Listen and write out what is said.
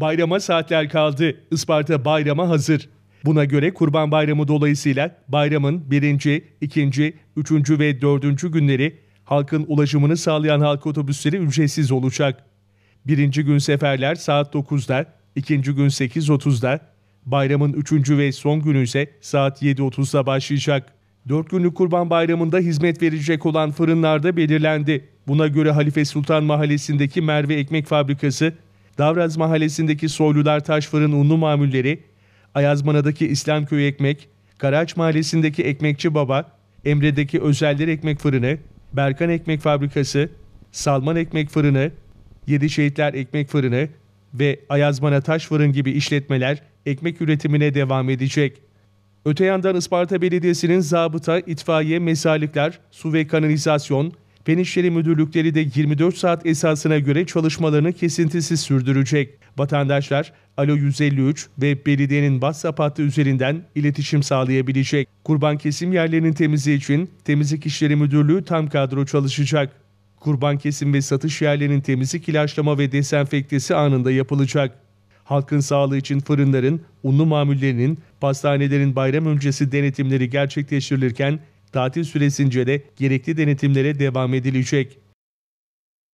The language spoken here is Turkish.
Bayrama saatler kaldı. Isparta bayrama hazır. Buna göre Kurban Bayramı dolayısıyla bayramın birinci, ikinci, üçüncü ve dördüncü günleri halkın ulaşımını sağlayan halk otobüsleri ücretsiz olacak. Birinci gün seferler saat 9'da, ikinci gün 8.30'da, bayramın üçüncü ve son günü ise saat 7.30'da başlayacak. Dört günlük Kurban Bayramı'nda hizmet verecek olan fırınlarda belirlendi. Buna göre Halife Sultan Mahallesi'ndeki Merve Ekmek Fabrikası Davraz Mahallesi'ndeki Soylular Taşfır'ın unlu mamulleri, Ayazmana'daki İslam Köyü Ekmek, Karaç Mahallesi'ndeki Ekmekçi Baba, Emre'deki Özeller Ekmek Fırını, Berkan Ekmek Fabrikası, Salman Ekmek Fırını, Yedi Şehitler Ekmek Fırını ve Ayazmana Taş Fırın gibi işletmeler ekmek üretimine devam edecek. Öte yandan Isparta Belediyesi'nin zabıta, itfaiye, mesalikler, su ve kanalizasyon, Fen Müdürlükleri de 24 saat esasına göre çalışmalarını kesintisiz sürdürecek. Vatandaşlar Alo 153 ve belediyenin WhatsApp hattı üzerinden iletişim sağlayabilecek. Kurban kesim yerlerinin temizliği için Temizlik İşleri Müdürlüğü tam kadro çalışacak. Kurban kesim ve satış yerlerinin temizlik ilaçlama ve desenfektesi anında yapılacak. Halkın sağlığı için fırınların, unlu mamullerinin, pastanelerin bayram öncesi denetimleri gerçekleştirilirken Tatil süresince de gerekli denetimlere devam edilecek.